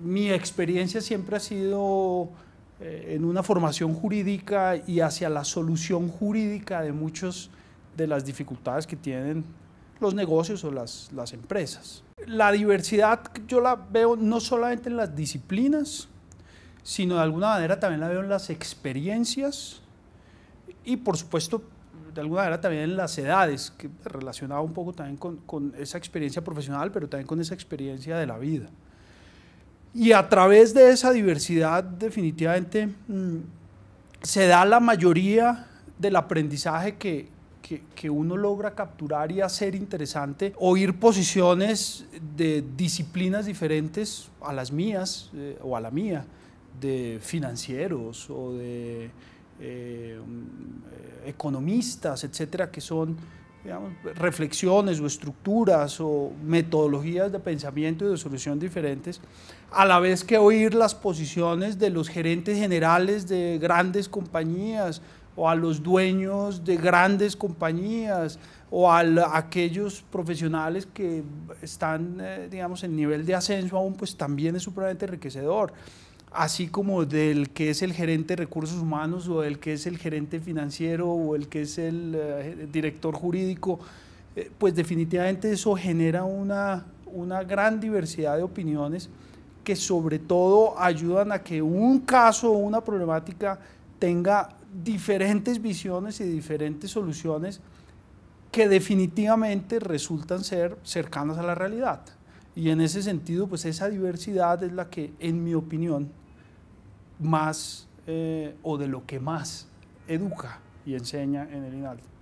mi experiencia siempre ha sido eh, en una formación jurídica y hacia la solución jurídica de muchas de las dificultades que tienen los negocios o las, empresas. La diversidad yo la veo no solamente en las disciplinas, sino de alguna manera también la veo en las experiencias y por supuesto de alguna manera también en las edades, que relacionaba un poco también con esa experiencia profesional, pero también con esa experiencia de la vida. Y a través de esa diversidad definitivamente mm, se da la mayoría del aprendizaje que, uno logra capturar y hacer interesante, oír posiciones de disciplinas diferentes a las mías eh, o a la mía, de financieros o de eh, mm, eh, economistas, etcétera, que son reflexiones o estructuras o metodologías de pensamiento y de solución diferentes, a la vez que oír las posiciones de los gerentes generales de grandes compañías o a los dueños de grandes compañías o a, aquellos profesionales que están, eh, digamos, en nivel de ascenso aún, pues también es supremamente enriquecedor así como del que es el gerente de recursos humanos o del que es el gerente financiero o el que es el eh, director jurídico, eh, pues definitivamente eso genera una, una gran diversidad de opiniones que sobre todo ayudan a que un caso o una problemática tenga diferentes visiones y diferentes soluciones que definitivamente resultan ser cercanas a la realidad. Y en ese sentido, pues esa diversidad es la que, en mi opinión, más eh, o de lo que más educa y enseña en el inalto.